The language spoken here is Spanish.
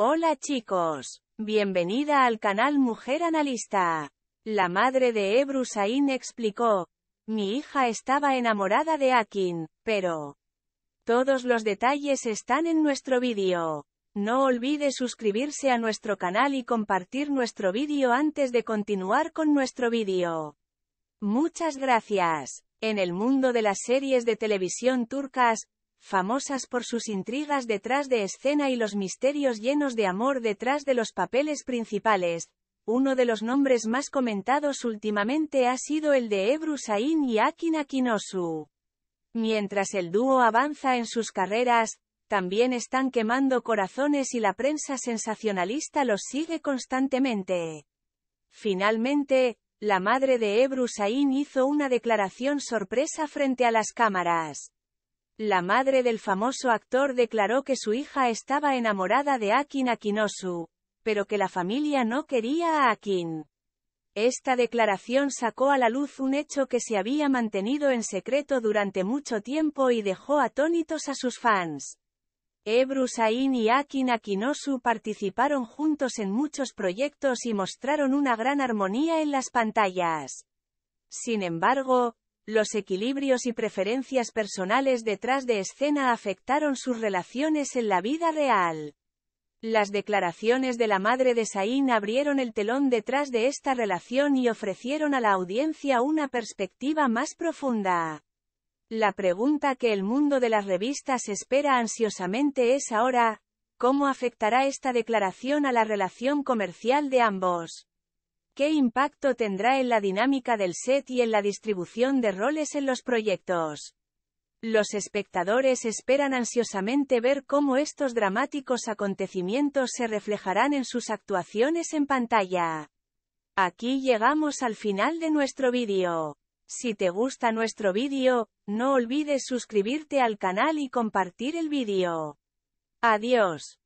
Hola chicos, bienvenida al canal Mujer Analista. La madre de Ebru Sain explicó, mi hija estaba enamorada de Akin, pero... Todos los detalles están en nuestro vídeo. No olvide suscribirse a nuestro canal y compartir nuestro vídeo antes de continuar con nuestro vídeo. Muchas gracias. En el mundo de las series de televisión turcas, famosas por sus intrigas detrás de escena y los misterios llenos de amor detrás de los papeles principales. Uno de los nombres más comentados últimamente ha sido el de Ebru Sain y Akin Akinosu. Mientras el dúo avanza en sus carreras, también están quemando corazones y la prensa sensacionalista los sigue constantemente. Finalmente, la madre de Ebru Sain hizo una declaración sorpresa frente a las cámaras. La madre del famoso actor declaró que su hija estaba enamorada de Akin Akinosu, pero que la familia no quería a Akin. Esta declaración sacó a la luz un hecho que se había mantenido en secreto durante mucho tiempo y dejó atónitos a sus fans. Ebru Sain y Akin Akinosu participaron juntos en muchos proyectos y mostraron una gran armonía en las pantallas. Sin embargo, los equilibrios y preferencias personales detrás de escena afectaron sus relaciones en la vida real. Las declaraciones de la madre de Sain abrieron el telón detrás de esta relación y ofrecieron a la audiencia una perspectiva más profunda. La pregunta que el mundo de las revistas espera ansiosamente es ahora, ¿cómo afectará esta declaración a la relación comercial de ambos? ¿Qué impacto tendrá en la dinámica del set y en la distribución de roles en los proyectos? Los espectadores esperan ansiosamente ver cómo estos dramáticos acontecimientos se reflejarán en sus actuaciones en pantalla. Aquí llegamos al final de nuestro vídeo. Si te gusta nuestro vídeo, no olvides suscribirte al canal y compartir el vídeo. Adiós.